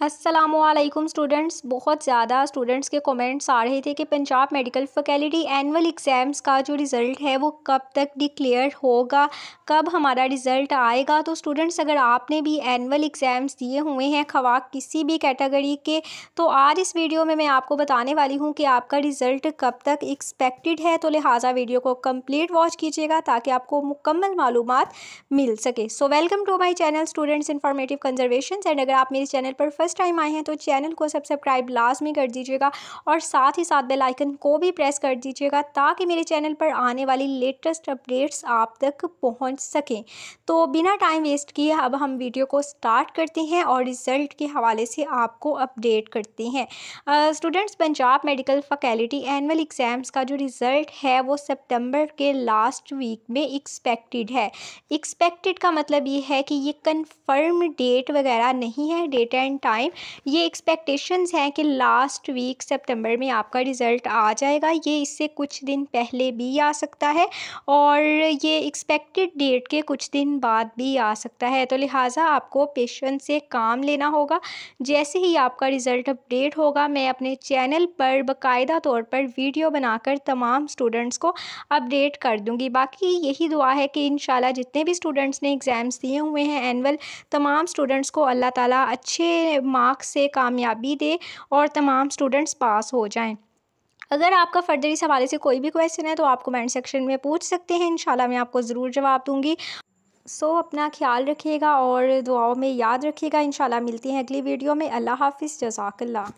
Aslam students बहुत ज़्यादा students के कमेंट्स आ रहे थे कि Punjab medical faculty annual exams का जो रिज़ल्ट है वो कब तक डिक्लेयर होगा कब हमारा रिज़ल्ट आएगा तो स्टूडेंट्स अगर आपने भी एनुअल एग्ज़ाम्स दिए हुए हैं खवा किसी भी कैटेगरी के तो आज इस वीडियो में मैं आपको बताने वाली हूँ कि आपका रिज़ल्ट कब तक एक्सपेक्टेड है तो लिहाजा वीडियो को कम्प्लीट वॉच कीजिएगा ताकि आपको मुकम्मल मालूम मिल सके so welcome to my channel students informative conservation and अगर आप मेरे चैनल पर फर्स्ट टाइम आए हैं तो चैनल को सब्सक्राइब लाजमी कर दीजिएगा और साथ ही साथ बेल आइकन को भी प्रेस कर दीजिएगा ताकि मेरे चैनल पर आने वाली लेटेस्ट अपडेट्स आप तक पहुंच सकें तो बिना टाइम वेस्ट किए अब हम वीडियो को स्टार्ट करते हैं और रिज़ल्ट के हवाले से आपको अपडेट करते हैं students Punjab medical faculty annual exams का जो रिज़ल्ट है वो सितंबर के लास्ट वीक में एक्सपेक्टेड है एक्सपेक्टेड का मतलब ये है कि ये कन्फर्म डेट वगैरह नहीं है डेट एंड टाइम ये एक्सपेक्टेशंस हैं कि लास्ट वीक सितंबर में आपका रिज़ल्ट आ जाएगा ये इससे कुछ दिन पहले भी आ सकता है और ये एक्सपेक्टेड डेट के कुछ दिन बाद भी आ सकता है तो लिहाजा आपको पेशेंस से काम लेना होगा जैसे ही आपका रिज़ल्ट अपडेट होगा मैं अपने चैनल पर बाकायदा तौर पर वीडियो बनाकर तमाम स्टूडेंट्स को अपडेट कर दूँगी बाकी यही दुआ है कि इन जितने भी स्टूडेंट्स ने एग्ज़ाम्स दिए हुए हैं एनअल तमाम स्टूडेंट्स को अल्लाह ताला अच्छे मार्क्स से कामयाबी दे और तमाम स्टूडेंट्स पास हो जाएँ अगर आपका फर्दर इस हवाले से कोई भी क्वेश्चन है तो आप कमेंट सेक्शन में पूछ सकते हैं इंशाल्लाह मैं आपको ज़रूर जवाब दूंगी सो so, अपना ख्याल रखिएगा और दुआओं में याद रखिएगा इंशाल्लाह मिलती हैं अगली वीडियो में अल्लाह हाफिज़ जजाकल्ला